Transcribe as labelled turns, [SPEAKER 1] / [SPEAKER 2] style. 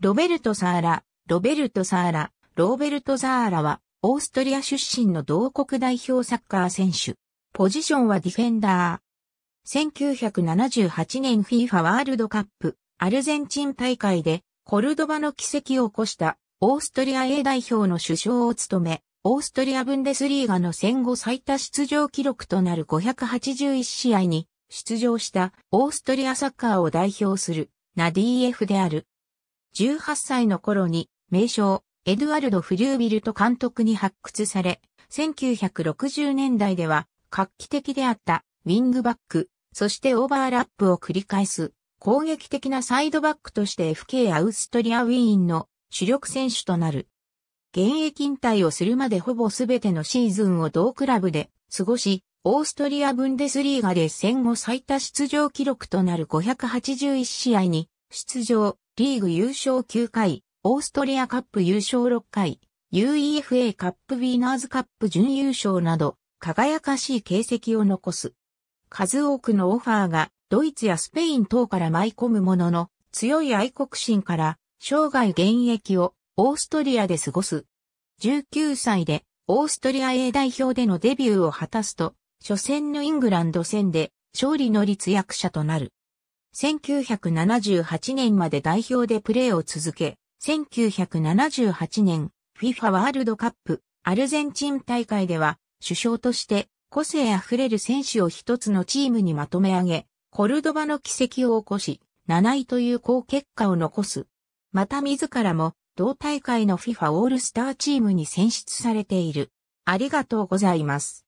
[SPEAKER 1] ロベルト・サーラ、ロベルト・サーラ、ローベルト・ザーラは、オーストリア出身の同国代表サッカー選手。ポジションはディフェンダー。1978年 FIFA ワールドカップ、アルゼンチン大会で、コルドバの奇跡を起こした、オーストリア A 代表の首相を務め、オーストリアブンデスリーガの戦後最多出場記録となる581試合に出場したオーストリアサッカーを代表するナディエフである。18歳の頃に名称エドワルド・フリュービルト監督に発掘され、1960年代では画期的であったウィングバック、そしてオーバーラップを繰り返す攻撃的なサイドバックとして FK アウストリアウィーンの主力選手となる。現役引退をするまでほぼ全てのシーズンを同クラブで過ごし、オーストリア・ブンデスリーガで戦後最多出場記録となる581試合に出場、リーグ優勝9回、オーストリアカップ優勝6回、UEFA カップウィーナーズカップ準優勝など、輝かしい形跡を残す。数多くのオファーがドイツやスペイン等から舞い込むものの、強い愛国心から生涯現役をオーストリアで過ごす。19歳でオーストリア A 代表でのデビューを果たすと、初戦のイングランド戦で勝利の立役者となる。1978年まで代表でプレーを続け、1978年 FIFA ワールドカップアルゼンチン大会では首相として個性あふれる選手を一つのチームにまとめ上げ、コルドバの奇跡を起こし、7位という好結果を残す。また自らも同大会の FIFA オールスターチームに選出されている。ありがとうございます。